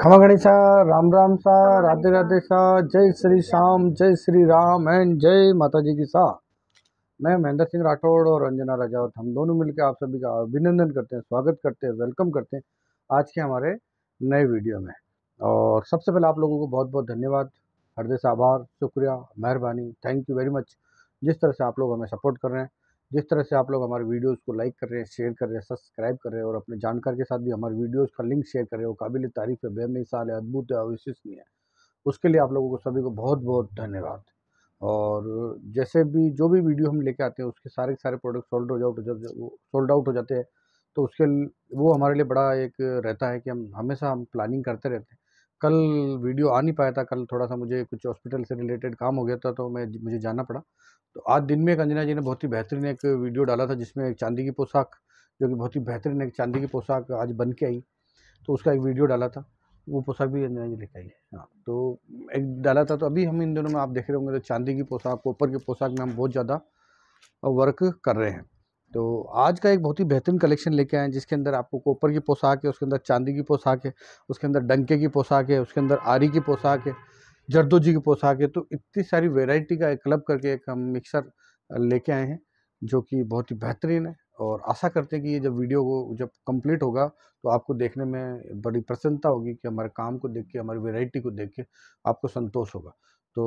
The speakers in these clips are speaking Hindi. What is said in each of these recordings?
खमा गणेशा राम राम सा राधे राधे सा जय श्री श्याम जय श्री राम एंड जय माता जी की सा मैं महेंद्र सिंह राठौड़ और अंजना राजावत हम दोनों मिलकर आप सभी का अभिनंदन करते हैं स्वागत करते हैं वेलकम करते हैं आज के हमारे नए वीडियो में और सबसे पहले आप लोगों को बहुत बहुत धन्यवाद हृदय से आभार शुक्रिया मेहरबानी थैंक यू वेरी मच जिस तरह से आप लोग हमें सपोर्ट कर रहे हैं जिस तरह से आप लोग हमारे वीडियोस को लाइक कर रहे हैं शेयर कर रहे हैं सब्सक्राइब कर रहे हैं और अपने जानकार के साथ भी हमारे वीडियोस का लिंक शेयर कर रहे हो काबिल तारीफ़ है बेमिसाल है अद्भुत है अविश्वसनीय है उसके लिए आप लोगों को सभी को बहुत बहुत धन्यवाद और जैसे भी जो भी वीडियो हम लेके आते हैं उसके सारे के सारे प्रोडक्ट सोल्ड हो जाओ जब सोल्ड आउट हो जाते हैं तो उसके वो हमारे लिए बड़ा एक रहता है कि हम हमेशा हम प्लानिंग करते रहते हैं कल वीडियो आ नहीं पाया था कल थोड़ा सा मुझे कुछ हॉस्पिटल से रिलेटेड काम हो गया था तो मैं मुझे जाना पड़ा तो आज दिन में अंजना जी ने बहुत ही बेहतरीन एक वीडियो डाला था जिसमें एक चांदी की पोशाक जो कि बहुत ही बेहतरीन एक चांदी की पोशाक आज बन के आई तो उसका एक वीडियो डाला था वो पोशाक भी अंजना जी लेके आई हाँ तो एक डाला था तो अभी हम इन दिनों में आप देख रहे होंगे तो चांदी की पोशाक ऊपर की पोशाक में हम बहुत ज़्यादा वर्क कर रहे हैं तो आज का एक बहुत ही बेहतरीन कलेक्शन लेके आए जिसके अंदर आपको कोपर की पोशाक है उसके अंदर चांदी की पोशाक है उसके अंदर डंके की पोशाक है उसके अंदर आरी की पोशाक है जरदोजी की पोशाक है तो इतनी सारी वेराइटी का एक क्लब करके एक हम मिक्सर लेके आए हैं जो कि बहुत ही बेहतरीन है और आशा करते हैं कि ये जब वीडियो को जब कंप्लीट होगा तो आपको देखने में बड़ी प्रसन्नता होगी कि हमारे काम को देख के हमारी वेराइटी को देख के आपको संतोष होगा तो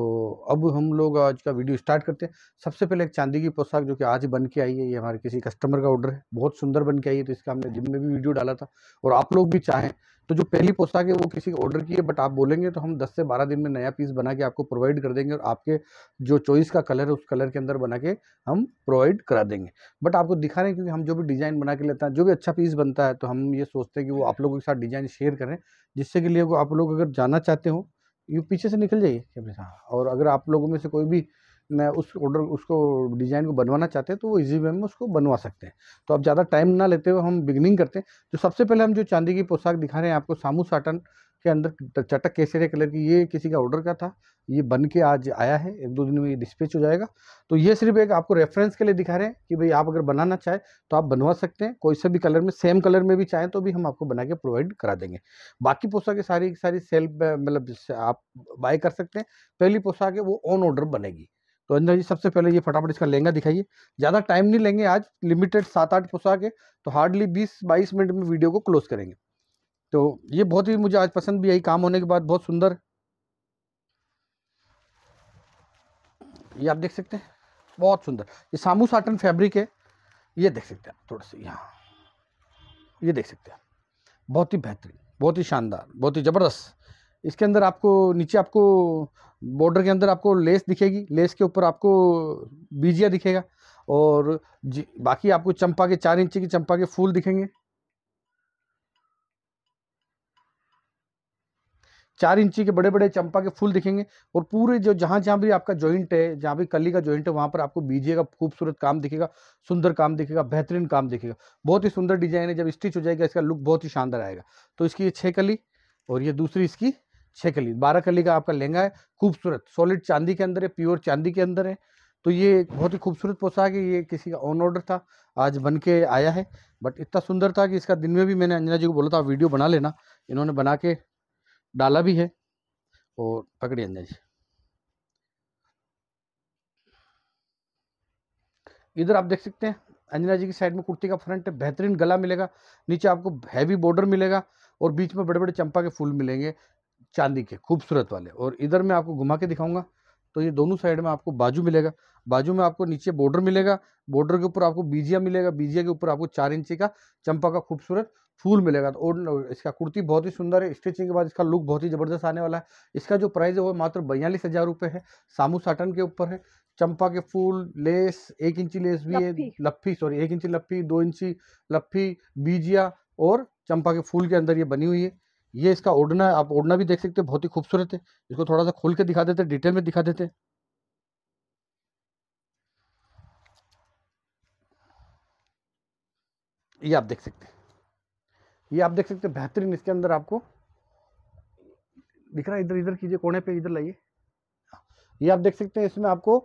अब हम लोग आज का वीडियो स्टार्ट करते हैं सबसे पहले एक चांदी की पोशाक जो कि आज बन के आई है ये हमारे किसी कस्टमर का ऑर्डर है बहुत सुंदर बन के आई है तो इसका हमने जिम में भी वीडियो डाला था और आप लोग भी चाहें तो जो पहली पोशाक है वो किसी ऑर्डर की है बट आप बोलेंगे तो हम 10 से 12 दिन में नया पीस बना के आपको प्रोवाइड कर देंगे और आपके जो चॉइस का कलर है उस कलर के अंदर बना के हम प्रोवाइड करा देंगे बट आपको दिखा रहे हैं क्योंकि हम जो भी डिज़ाइन बना के लेते हैं जो भी अच्छा पीस बनता है तो हम ये सोचते हैं कि वो आप लोगों के साथ डिज़ाइन शेयर करें जिससे के लिए वो आप लोग अगर जाना चाहते हो ये पीछे से निकल जाइए कैमरे से और अगर आप लोगों में से कोई भी उस ऑर्डर उसको डिज़ाइन को बनवाना चाहते हैं तो वो इजी वे में उसको बनवा सकते हैं तो आप ज़्यादा टाइम ना लेते हुए हम बिगनिंग करते हैं तो सबसे पहले हम जो चांदी की पोशाक दिखा रहे हैं आपको सामू साटन के अंदर चटक केसरिया कलर की ये किसी का ऑर्डर का था ये बन के आज आया है एक दो दिन में ये डिस्पैच हो जाएगा तो ये सिर्फ एक आपको रेफरेंस के लिए दिखा रहे हैं कि भाई आप अगर बनाना चाहें तो आप बनवा सकते हैं कोई सा भी कलर में सेम कलर में भी चाहें तो भी हम आपको बना के प्रोवाइड करा देंगे बाकी पोशाकें सारी सारी सेल्फ मतलब आप बाय कर सकते हैं पहली है वो ऑन ऑर्डर बनेगी तो अंदर जी सबसे पहले ये फटाफट इसका लहंगा दिखाइए ज़्यादा टाइम नहीं लेंगे आज लिमिटेड सात आठ पोशाक है तो हार्डली बीस बाईस मिनट में वीडियो को क्लोज करेंगे तो ये बहुत ही मुझे आज पसंद भी आई काम होने के बाद बहुत सुंदर ये आप देख सकते हैं बहुत सुंदर ये सामू साटन फैब्रिक है ये देख सकते हैं थोड़ा सा यहाँ ये देख सकते हैं बहुत ही बेहतरीन बहुत ही शानदार बहुत ही ज़बरदस्त इसके अंदर आपको नीचे आपको बॉर्डर के अंदर आपको लेस दिखेगी लेस के ऊपर आपको बीजिया दिखेगा और बाकी आपको चंपा के चार इंची के चंपा के फूल दिखेंगे चार इंची के बड़े बड़े चंपा के फूल दिखेंगे और पूरे जो जहाँ जहाँ भी आपका जॉइंट है जहाँ भी कली का जॉइंट है वहाँ पर आपको बीजे का खूबसूरत काम दिखेगा सुंदर काम दिखेगा बेहतरीन काम दिखेगा बहुत ही सुंदर डिजाइन है जब स्टिच हो जाएगा इसका लुक बहुत ही शानदार आएगा तो इसकी ये छः कली और ये दूसरी इसकी छः कली बारह कली का आपका लहंगा है खूबसूरत सॉलिड चांदी के अंदर है प्योर चांदी के अंदर है तो ये बहुत ही खूबसूरत पोशाक है ये किसी का ऑन ऑर्डर था आज बन के आया है बट इतना सुंदर था कि इसका दिन में भी मैंने अंजना जी को बोला था वीडियो बना लेना इन्होंने बना के डाला भी है और पकड़ी अंदर इधर आप देख सकते हैं अंजना जी की साइड में कुर्ती का फ्रंट है बेहतरीन गला मिलेगा नीचे आपको हैवी बॉर्डर मिलेगा और बीच में बड़े बड़े चंपा के फूल मिलेंगे चांदी के खूबसूरत वाले और इधर मैं आपको घुमा के दिखाऊंगा तो ये दोनों साइड में आपको बाजू मिलेगा बाजू में आपको नीचे बॉर्डर मिलेगा बॉर्डर के ऊपर आपको बीजिया मिलेगा बीजिया के ऊपर आपको चार इंची का चंपा का खूबसूरत फूल मिलेगा तो इसका कुर्ती बहुत ही सुंदर है स्टिचिंग के बाद इसका लुक बहुत ही ज़बरदस्त आने वाला है इसका जो प्राइस है वो मात्र बयालीस हज़ार रुपये है सामू साटन के ऊपर है चंपा के फूल लेस एक इंची लेस भी है लफ्फी सॉरी एक इंची लफ्फी दो इंची लफ्फी बीजिया और चंपा के फूल के अंदर ये बनी हुई है ये इसका ओढ़ना आप ओढ़ना भी देख सकते हैं बहुत ही खूबसूरत है इसको थोड़ा सा खोल के दिखा देते डिटेल में दिखा देते ये आप देख सकते हैं ये आप देख सकते हैं बेहतरीन इसके अंदर आपको दिख रहा है इधर इधर कीजिए कोने पे इधर लाइए ये आप देख सकते हैं इसमें आपको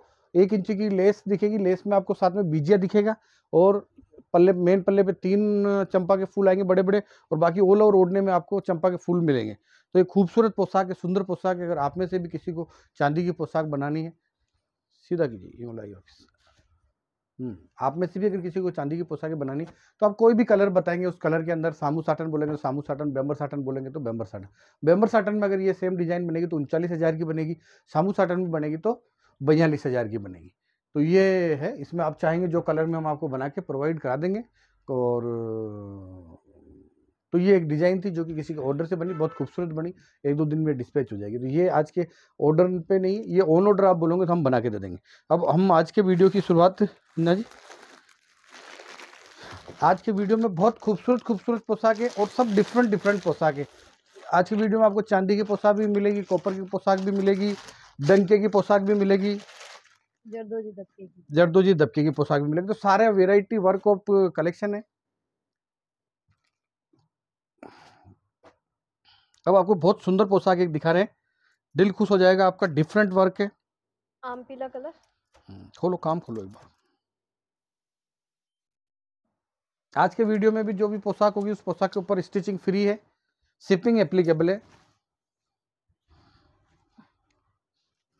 एक इंच की लेस दिखेगी लेस में आपको साथ में बीजिया दिखेगा और पल्ले मेन पल्ले पे तीन चंपा के फूल आएंगे बड़े बड़े और बाकी ओल और ओढ़ने में आपको चंपा के फूल मिलेंगे तो ये खूबसूरत पोशाक है सुंदर पोशाक है अगर आप में से भी किसी को चांदी की पोशाक बनानी है सीधा कीजिए यूँ लाइए ऑफिस हम्म, आप में से भी अगर किसी को चांदी की पोशाकें बनानी तो आप कोई भी कलर बताएंगे उस कलर के अंदर सामू साटन बोलेंगे सामू साटन बेम्बर साटन बोलेंगे तो बेम्बर साटन बेम्बर साटन में अगर ये सेम डिजाइन बनेगी तो उनचालीस हज़ार की बनेगी सामू साटन में बनेगी तो बयालीस हज़ार की बनेगी तो ये है इसमें आप चाहेंगे जो कलर में हम आपको बना के प्रोवाइड करा देंगे और तो ये एक डिज़ाइन थी जो कि किसी के ऑर्डर से बनी बहुत खूबसूरत बनी एक दो दिन में डिस्पैच हो जाएगी तो ये आज के ऑर्डर पे नहीं ये ऑन ऑर्डर आप बोलोगे तो हम बना के दे देंगे अब हम आज के वीडियो की शुरुआत ना जी आज के वीडियो में बहुत खूबसूरत खूबसूरत पोशाकें और सब डिफरेंट डिफरेंट पोशाकें आज की वीडियो में आपको चांदी की पोशाक भी मिलेगी कॉपर की पोशाक भी मिलेगी डंके की पोशाक भी मिलेगी जरदोजी दबके की जरदोजी दबके की पोशाक भी मिलेगी तो सारे वेराइटी वर्क ऑफ कलेक्शन है अब आपको बहुत सुंदर पोशाक एक दिखा रहे हैं दिल खुश हो जाएगा आपका डिफरेंट वर्क है आम पीला कलर हम्म, खोलो काम खोलो एक बार आज के वीडियो में भी जो भी पोशाक होगी उस पोशाक के ऊपर स्टिचिंग फ्री है शिपिंग एप्लीकेबल है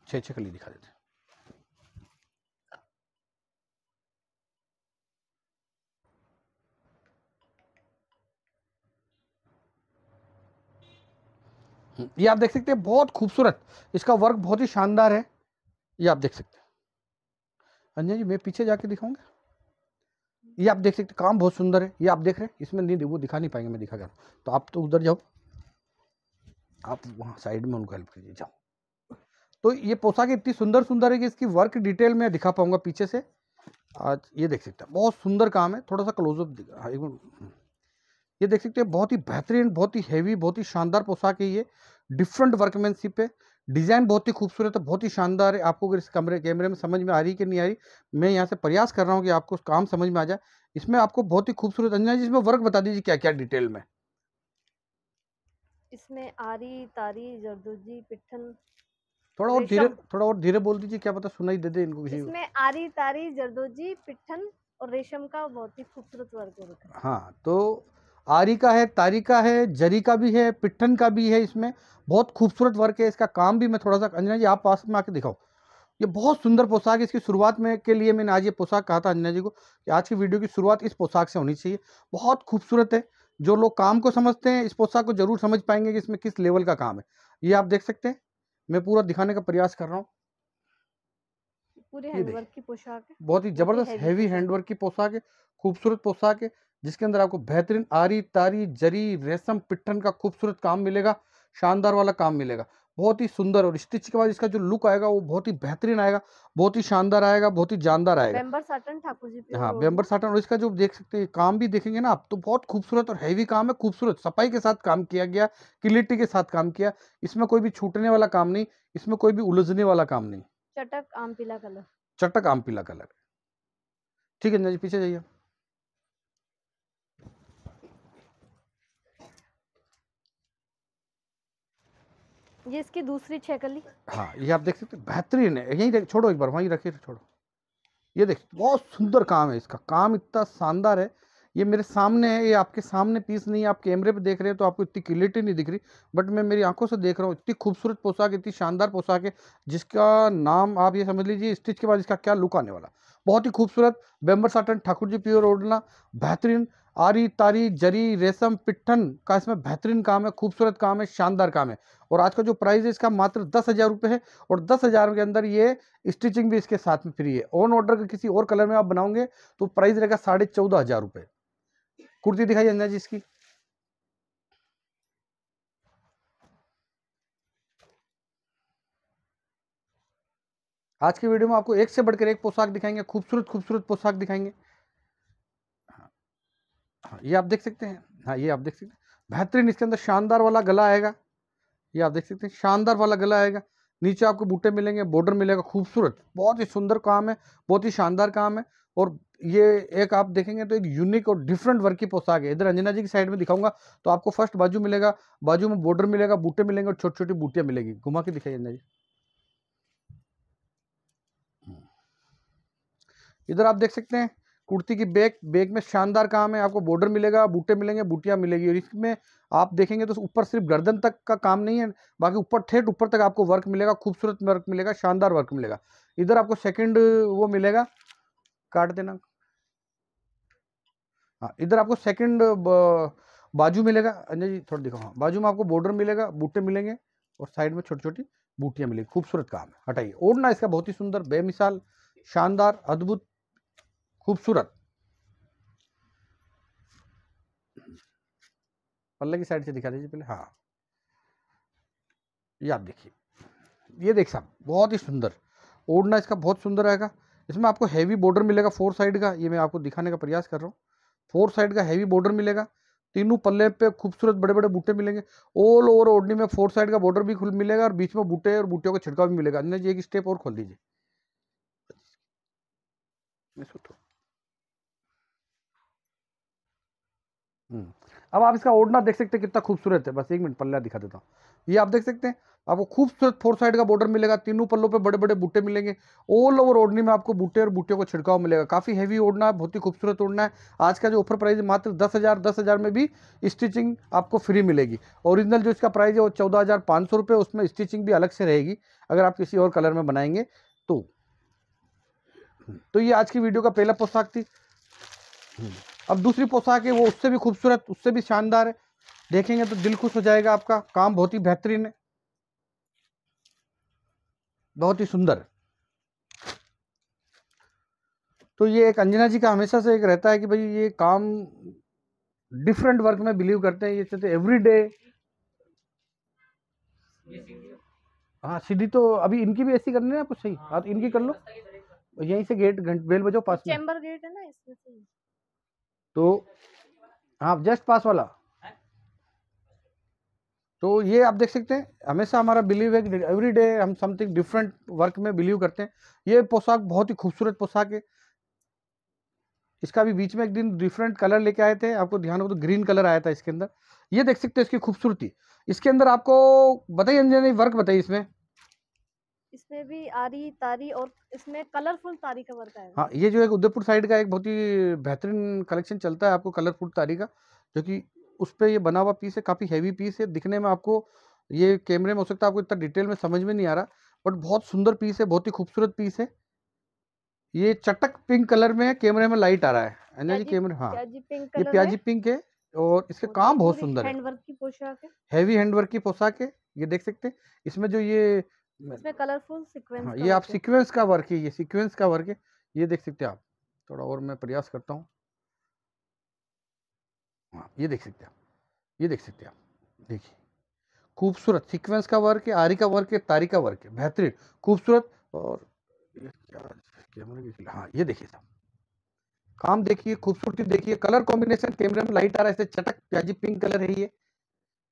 छे छे कली दिखा देते हैं हम्म। ये आप देख सकते हैं बहुत खूबसूरत इसका वर्क बहुत ही शानदार है ये आप देख सकते हैं अंजन हाँ हाँ जी मैं पीछे जाके दिखाऊंगा ये आप देख सकते काम बहुत सुंदर है ये आप देख रहे हैं इसमें नहीं वो दिखा नहीं पाएंगे मैं दिखा कर तो आप तो उधर जाओ आप वहाँ साइड में उनको हेल्प कीजिए जाओ तो ये पोशाक इतनी सुंदर सुंदर है कि इसकी वर्क डिटेल में दिखा पाऊंगा पीछे से आज ये देख सकते हैं बहुत सुंदर काम है थोड़ा सा क्लोजअप दिखा ये देख सकते हैं बहुत ही बेहतरीन बहुत ही हैवी बहुत ही शानदार पोशाक है ये डिफरेंट वर्कमैनशिप है डिज़ाइन बहुत ही खूबसूरत है बहुत ही शानदार है आपको अगर इस कमरे कैमरे में समझ में आ रही कि नहीं आ रही मैं यहाँ से प्रयास कर रहा हूँ कि आपको काम समझ में आ जाए इसमें आपको बहुत ही खूबसूरत अंजना अच्छा जी इसमें वर्क बता दीजिए क्या क्या डिटेल में इसमें आरी तारी जरदोजी पिट्ठन थोड़ा और धीरे थोड़ा और धीरे बोल दीजिए क्या पता सुनाई दे दे इनको किसी इसमें आरी तारी जरदोजी पिट्ठन और रेशम का बहुत ही खूबसूरत वर्क हाँ तो आरी का है तारी का है जरी का भी है पिट्ठन का भी है इसमें बहुत खूबसूरत वर्क है इसका काम भी मैं थोड़ा सा अंजना जी आप पास में आके दिखाओ ये बहुत सुंदर पोशाक है इसकी शुरुआत में के लिए मैंने आज ये पोशाक कहा था अंजना जी को कि आज की वीडियो की शुरुआत इस पोशाक से होनी चाहिए बहुत खूबसूरत है जो लोग काम को समझते हैं इस पोशाक को जरूर समझ पाएंगे कि इसमें किस लेवल का काम है ये आप देख सकते हैं मैं पूरा दिखाने का प्रयास कर रहा हूँ पूरे हैंडवर्क की पोशाक है बहुत ही जबरदस्त हैवी हैंडवर्क की पोशाक है खूबसूरत पोशाक है जिसके अंदर आपको बेहतरीन आरी तारी जरी रेशम पिट्ठन का खूबसूरत काम मिलेगा शानदार वाला काम मिलेगा बहुत ही सुंदर और स्टिच के बाद इसका जो लुक आएगा वो बहुत ही बेहतरीन आएगा बहुत ही शानदार आएगा बहुत ही जानदार आएगा ठाकुर जी हाँ बेम्बर साटन और इसका जो देख सकते हैं काम भी देखेंगे ना आप तो बहुत खूबसूरत और हैवी काम है खूबसूरत सफाई के साथ काम किया गया क्लिटी के साथ काम किया इसमें कोई भी छूटने वाला काम नहीं इसमें कोई भी उलझने वाला काम नहीं चटक आम पीला कलर चटक आम पीला कलर ठीक है जी पीछे जाइए ये इसकी दूसरी छेकली हाँ ये आप देख सकते बेहतरीन है यही देख छोड़ो एक बार वहीं रखिए छोड़ो ये देख बहुत सुंदर काम है इसका काम इतना शानदार है ये मेरे सामने है ये आपके सामने पीस नहीं है आप कैमरे पे देख रहे हैं तो आपको इतनी क्लियरिटी नहीं दिख रही बट मैं मेरी आंखों से देख रहा हूँ इतनी खूबसूरत पोशाक इतनी शानदार पोशाक है जिसका नाम आप ये समझ लीजिए स्टिच के बाद इसका क्या लुक आने वाला बहुत ही खूबसूरत Bemberg satin Thakur ji pure ओढ़ना बेहतरीन आरी तारी जरी रेशम पिट्ठन का इसमें बेहतरीन काम है खूबसूरत काम है शानदार काम है और आज का जो प्राइस है इसका मात्र दस हज़ार रुपये है और दस हज़ार के अंदर ये स्टिचिंग भी इसके साथ में फ्री है ऑन ऑर्डर का किसी और कलर में आप बनाओगे तो प्राइस रहेगा साढ़े चौदह हज़ार रुपये कुर्ती दिखाई अंदाजी इसकी आज की वीडियो में आपको एक से बढ़कर एक पोशाक दिखाएंगे खूबसूरत खूबसूरत पोशाक दिखाएंगे हाँ ये आप देख सकते हैं हाँ ये आप देख सकते हैं बेहतरीन इसके अंदर शानदार वाला गला आएगा ये आप देख सकते हैं शानदार वाला गला आएगा नीचे आपको बूटे मिलेंगे बॉर्डर मिलेगा खूबसूरत बहुत ही सुंदर काम है बहुत ही शानदार काम है और ये एक आप देखेंगे तो एक यूनिक और डिफरेंट वर्क की पोशाक है इधर अंजना जी की साइड में दिखाऊंगा तो आपको फर्स्ट बाजू मिलेगा बाजू में बॉर्डर मिलेगा बूटे मिलेंगे और छोटी छोटी बूटियाँ मिलेगी घुमा के दिखाइए अंजना जी इधर आप देख सकते हैं कुर्ती की बैग बैग में शानदार काम है आपको बॉर्डर मिलेगा बूटे मिलेंगे बूटियाँ मिलेगी और इसमें आप देखेंगे तो ऊपर सिर्फ गर्दन तक का काम नहीं है बाकी ऊपर ठेठ ऊपर तक आपको वर्क मिलेगा खूबसूरत वर्क मिलेगा शानदार वर्क मिलेगा इधर आपको सेकंड वो मिलेगा काट देना हाँ इधर आपको सेकेंड बाजू मिलेगा अंजय जी थोड़ा दिखाओ हाँ बाजू में आपको बॉर्डर मिलेगा बूटे मिलेंगे और साइड में छोटी छोटी बूटियाँ मिलेगी खूबसूरत काम है हटाइए ओढ़ना इसका बहुत ही सुंदर बेमिसाल शानदार अद्भुत खूबसूरत पल्ले की साइड से दिखा दीजिए पहले हाँ ये आप देखिए ये देख साहब बहुत ही सुंदर ओढ़ना इसका बहुत सुंदर रहेगा इसमें आपको हैवी बॉर्डर मिलेगा फोर साइड का ये मैं आपको दिखाने का प्रयास कर रहा हूँ फोर साइड का हैवी बॉर्डर मिलेगा तीनों पल्ले पे खूबसूरत बड़े बड़े बूटे मिलेंगे ऑल ओवर ओढ़नी में फोर साइड का बॉर्डर भी खुल मिलेगा और बीच में बूटे और बूटियों का छिड़काव भी मिलेगा एक स्टेप और खोल दीजिए अब आप इसका ओढ़ना देख सकते हैं कितना खूबसूरत है बस एक मिनट पल्ला दिखा देता हूँ ये आप देख सकते हैं आपको खूबसूरत फोर साइड का बॉर्डर मिलेगा तीनों पल्लों पे बड़े बड़े बूटे मिलेंगे ऑल ओवर ओढ़नी में आपको बूटे और बूटे को छिड़काव मिलेगा काफ़ी हैवी ओढ़ना है बहुत ही खूबसूरत ओढ़ना है आज का जो ऑफर प्राइस है मात्र दस हज़ार दस हज़ार में भी स्टिचिंग आपको फ्री मिलेगी ओरिजिनल जो इसका प्राइस है वो चौदह हज़ार पाँच सौ रुपये उसमें स्टिचिंग भी अलग से रहेगी अगर आप किसी और कलर में बनाएंगे तो तो ये आज की वीडियो का पहला पोशाक थी अब दूसरी पोशाक है वो उससे भी खूबसूरत उससे भी शानदार है देखेंगे तो दिल खुश हो जाएगा आपका काम बहुत ही बेहतरीन है बहुत ही सुंदर तो ये एक अंजना जी का हमेशा से एक रहता है कि भाई ये काम डिफरेंट वर्क में बिलीव करते हैं ये चाहते एवरी डे हाँ सीधी तो अभी इनकी भी ऐसी करनी है आपको सही हाँ तो इनकी कर लो यहीं से गेट घंट बेल बजाओ पास चैम्बर गेट है ना इसमें तो हाँ जस्ट पास वाला तो ये आप देख सकते हैं हमेशा हमारा बिलीव है कि एवरी डे हम समथिंग डिफरेंट वर्क में बिलीव करते हैं ये पोशाक बहुत ही खूबसूरत पोशाक है इसका भी बीच में एक दिन डिफरेंट कलर लेके आए थे आपको ध्यान हो तो ग्रीन कलर आया था इसके अंदर ये देख सकते हैं इसकी खूबसूरती इसके अंदर आपको बताइए अंजन वर्क बताइए इसमें इसमें भी आरी तारी और इसमें कलरफुल तारी का वर्क है हाँ ये जो है उदयपुर साइड का एक बहुत ही बेहतरीन कलेक्शन चलता है आपको कलरफुल तारी का जो कि उस पर ये बना हुआ पीस है काफ़ी हैवी पीस है दिखने में आपको ये कैमरे में हो सकता है आपको इतना डिटेल में समझ में नहीं आ रहा बट बहुत सुंदर पीस है बहुत ही खूबसूरत पीस है ये चटक पिंक कलर में कैमरे में लाइट आ रहा है एनर्जी कैमरे हाँ ये प्याजी पिंक है और इसका काम बहुत सुंदर है हैवी हैंडवर्क की पोशाक है ये देख सकते हैं इसमें जो ये इसमें कलरफुल सीक्वेंस हाँ, ये आप सीक्वेंस का वर्क है ये सीक्वेंस का वर्क है ये देख सकते हैं आप थोड़ा और मैं प्रयास करता हूँ हाँ ये देख सकते हैं आप ये देख सकते हैं आप देखिए खूबसूरत सीक्वेंस का वर्क है आरी का वर्क है तारी का वर्क है बेहतरीन खूबसूरत और कैमरे की हाँ ये देखिए साहब काम देखिए खूबसूरती देखिए कलर कॉम्बिनेशन कैमरे में लाइट आ रहा है इससे चटक प्याजी पिंक कलर है ये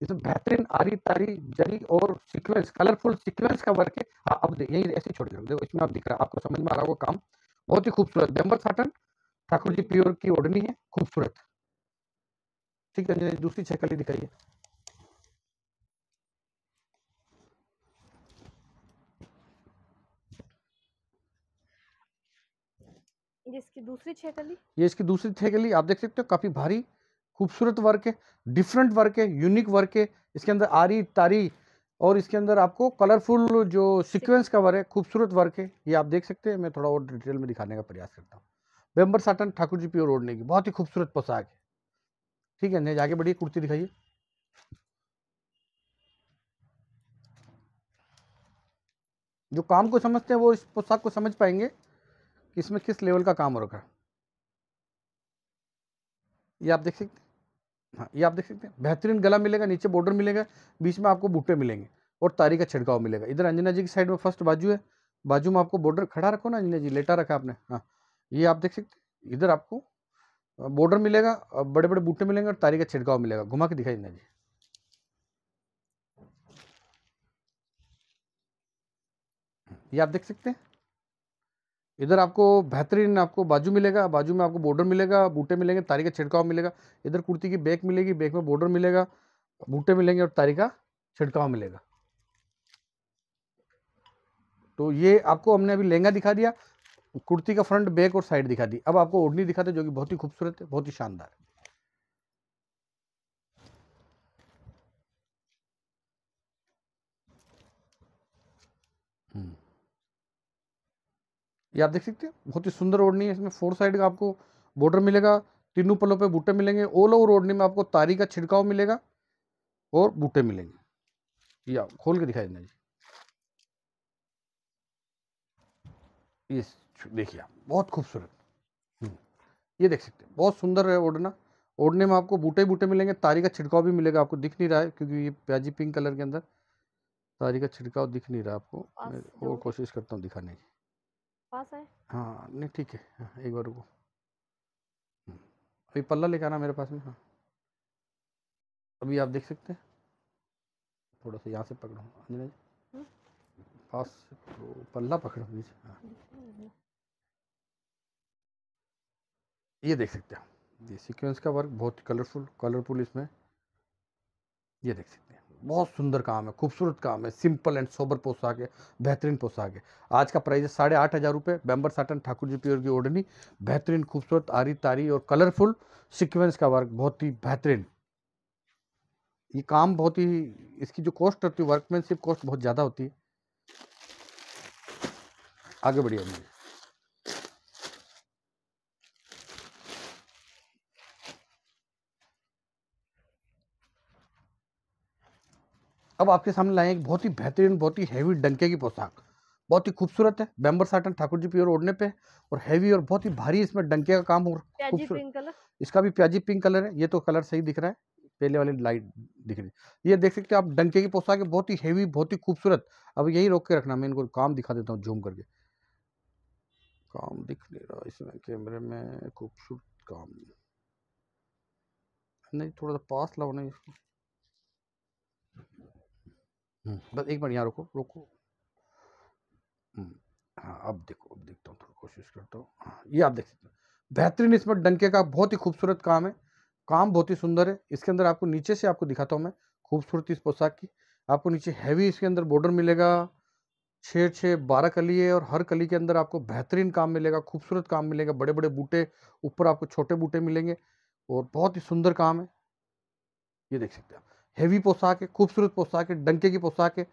इसमें तो बेहतरीन आरी तारी जरी और सीक्वेंस कलरफुल सीक्वेंस का वर्क है हाँ अब यही ऐसे छोड़ दो इसमें आप दिख रहा है आपको समझ में आ रहा होगा काम बहुत ही खूबसूरत Bemberg satin Thakur ji pure की ओढ़नी है खूबसूरत ठीक है दूसरी छकली दिखाइए ये इसकी दूसरी छह कली ये इसकी दूसरी छह कली आप देख सकते हो काफी भारी खूबसूरत वर्क है डिफरेंट वर्क है यूनिक वर्क है इसके अंदर आरी तारी और इसके अंदर आपको कलरफुल जो सीक्वेंस का वर्क है खूबसूरत वर्क है ये आप देख सकते हैं मैं थोड़ा और डिटेल में दिखाने का प्रयास करता हूँ Bemberg satin Thakur ji pure ओढ़ने की बहुत ही खूबसूरत पोशाक है ठीक है नहीं जाके बढ़िया कुर्ती दिखाइए जो काम को समझते हैं वो इस पोशाक को समझ पाएंगे कि इसमें किस लेवल का काम हो रखा है ये आप देख सकते हाँ ये आप देख सकते हैं बेहतरीन गला मिलेगा नीचे बॉर्डर मिलेगा बीच में आपको बूटे मिलेंगे और तारी का छिड़काव मिलेगा इधर अंजना जी की साइड में फर्स्ट बाजू है बाजू में आपको बॉर्डर खड़ा रखो ना अंजना जी लेटा रखा आपने हाँ ये आप देख सकते हैं इधर आपको बॉर्डर मिलेगा बड़े बड़े बूटे मिलेंगे और तारी का छिड़काव मिलेगा घुमा के दिखाई अंजना जी ये आप देख सकते हैं इधर आपको बेहतरीन आपको बाजू मिलेगा बाजू में आपको बॉर्डर मिलेगा बूटे मिलेंगे तारी का छिड़काव मिलेगा इधर कुर्ती की बैक मिलेगी बैक में बॉर्डर मिलेगा बूटे मिलेंगे और तारी का छिड़काव मिलेगा तो ये आपको हमने अभी लहंगा दिखा दिया कुर्ती का फ्रंट बैक और साइड दिखा दी अब आपको ओढ़नी दिखाते जो कि बहुत ही खूबसूरत है बहुत ही शानदार है ये आप देख सकते हैं बहुत ही सुंदर ओढ़नी है इसमें फोर साइड का आपको बॉर्डर मिलेगा तीनों पलों पे बूटे मिलेंगे ऑल ओवर ओढ़नी में आपको तारी का छिड़काव मिलेगा और बूटे मिलेंगे ये खोल के दिखाई देना जी ये देखिए आप बहुत खूबसूरत हम्म, ये देख सकते हैं बहुत सुंदर है ओढ़ना ओढ़ने में आपको बूटे बूटे मिलेंगे तारी का छिड़काव भी मिलेगा आपको दिख नहीं रहा है क्योंकि ये प्याजी पिंक कलर के अंदर तारी का छिड़काव दिख नहीं रहा आपको मैं और कोशिश करता हूँ दिखाने की पास है हाँ नहीं ठीक है हाँ, एक बार रुको हम्म, अभी पल्ला लेकर आना मेरे पास में हाँ अभी आप देख सकते हैं थोड़ा सा यहाँ से पकड़ो अंजलि हम्म। पास पकड़ो पल्ला पकड़ो प्लीज हाँ ये देख सकते हैं ये सीक्वेंस का वर्क बहुत कलरफुल कलरफुल इसमें ये देख सकते बहुत सुंदर काम है खूबसूरत काम है सिंपल एंड सोबर पोशाक है बेहतरीन पोशाक है आज का प्राइस है साढ़े आठ हज़ार रुपये Bemberg satin Thakur ji pure की ओढ़नी बेहतरीन खूबसूरत आरी तारी और कलरफुल सिक्वेंस का वर्क बहुत ही बेहतरीन ये काम बहुत ही इसकी जो कॉस्ट होती है वर्कमैनशिप कॉस्ट बहुत ज़्यादा होती है आगे बढ़िया अब आपके सामने लाए एक बहुत ही बेहतरीन बहुत ही हैवी डंके की पोशाक बहुत ही खूबसूरत है Bemberg satin Thakur ji pure ओढ़ने पे और हैवी और बहुत ही भारी इसमें डंके का काम हो रहा है इसका भी प्याजी पिंक कलर है ये तो कलर सही दिख रहा है पहले वाले लाइट दिख रही है ये देख सकते हैं आप डंके की पोशाक है बहुत ही हैवी बहुत ही खूबसूरत अब यही रोक के रखना मैं इनको काम दिखा देता हूँ झूम करके काम दिख नहीं रहा इसमें कैमरे में खूबसूरत काम नहीं थोड़ा सा पास लाओ ना इसको हम्म, बस एक मिनट यहाँ रुको रुको हम्म, हाँ अब देखो अब देखता हूँ थोड़ी कोशिश करता हूँ हाँ, ये आप देख सकते हो बेहतरीन इसमें डंके का बहुत ही खूबसूरत काम है काम बहुत ही सुंदर है इसके अंदर आपको नीचे से आपको दिखाता हूँ मैं खूबसूरती इस पोशाक की आपको नीचे हैवी इसके अंदर बॉर्डर मिलेगा छः छः बारह कली है और हर कली के अंदर आपको बेहतरीन काम मिलेगा खूबसूरत काम मिलेगा बड़े बड़े बूटे ऊपर आपको छोटे बूटे मिलेंगे और बहुत ही सुंदर काम है ये देख सकते हैं हैवी पोशाक है खूबसूरत पोशाक है डंके की पोशाक है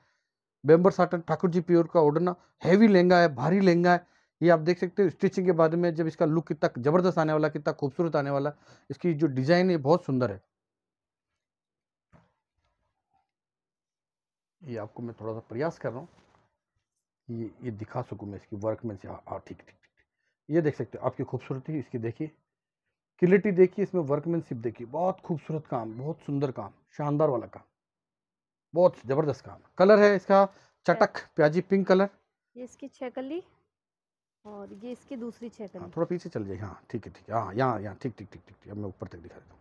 Bemberg satin Thakur ji pure का ओढ़ना हैवी लहंगा है भारी लहंगा है ये आप देख सकते हो स्टिचिंग के बाद में जब इसका लुक कितना ज़बरदस्त आने वाला कितना खूबसूरत आने वाला इसकी जो डिज़ाइन है बहुत सुंदर है ये आपको मैं थोड़ा सा प्रयास कर रहा हूँ ये ये दिखा सकूँ मैं इसकी वर्क में से हाँ, हाँ ठीक ठीक ये देख सकते हो आपकी खूबसूरती इसकी देखिए क्लियरिटी देखिए इसमें वर्कमैनशिप देखिए बहुत खूबसूरत काम बहुत सुंदर काम शानदार वाला काम बहुत ज़बरदस्त काम कलर है इसका चटक प्याजी पिंक कलर ये इसकी छः कली और ये इसकी दूसरी छः कली हाँ, थोड़ा पीछे चल जाइए हाँ ठीक है ठीक है हाँ यहाँ यहाँ ठीक ठीक ठीक ठीक अब मैं ऊपर तक दिखा देता हूँ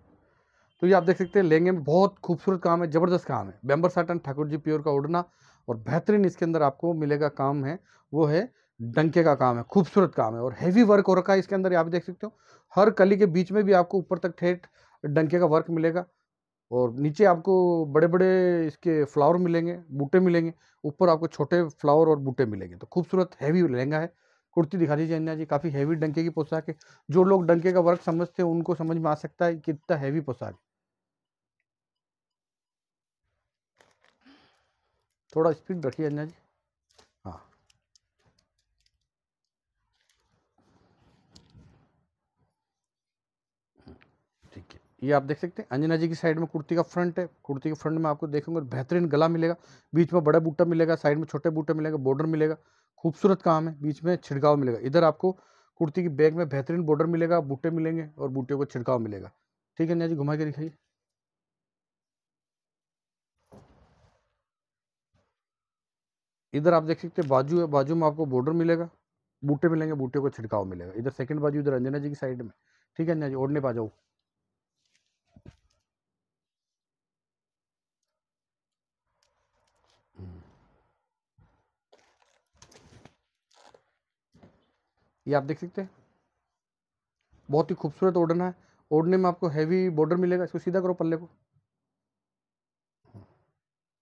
तो ये आप देख सकते हैं लेंगे में बहुत खूबसूरत काम है ज़बरदस्त काम है Bemberg satin Thakur ji pure का उड़ना और बेहतरीन इसके अंदर आपको मिलेगा काम है वो है डंके का काम है खूबसूरत काम है और हैवी वर्क हो रखा है इसके अंदर आप देख सकते हो हर कली के बीच में भी आपको ऊपर तक ठेठ डंके का वर्क मिलेगा और नीचे आपको बड़े बड़े इसके फ्लावर मिलेंगे बूटे मिलेंगे ऊपर आपको छोटे फ्लावर और बूटे मिलेंगे तो खूबसूरत हैवी लहंगा है कुर्ती दिखा दीजिए अन्या जी काफ़ी हैवी डंके की पोशाक है जो लोग डंके का वर्क समझते हैं उनको समझ में आ सकता है कितना हैवी पोशाक है थोड़ा स्पीड रखिए अन्या जी ये आप देख सकते हैं अंजना जी की साइड में कुर्ती का फ्रंट है कुर्ती के फ्रंट में आपको देखेंगे बेहतरीन गला मिलेगा बीच में बड़ा बूटा मिलेगा साइड में छोटे बूटा मिलेगा बॉर्डर मिलेगा खूबसूरत काम है बीच में छिड़काव मिलेगा इधर आपको कुर्ती की बैग में बेहतरीन बॉर्डर मिलेगा बूटे मिलेंगे और बूटे को छिड़काव मिलेगा ठीक है अंजना जी घुमा के दिखाइए इधर आप देख सकते हैं बाजू है बाजू में आपको बॉर्डर मिलेगा बूटे मिलेंगे बूटे को छिड़काव मिलेगा इधर सेकंड बाजू इधर अंजना जी की साइड में ठीक है अंजना जी ओढ़ने पा जाओ ये आप देख सकते हैं बहुत ही खूबसूरत ओढ़ना है ओढ़ने में आपको हैवी बॉर्डर मिलेगा इसको सीधा करो पल्ले को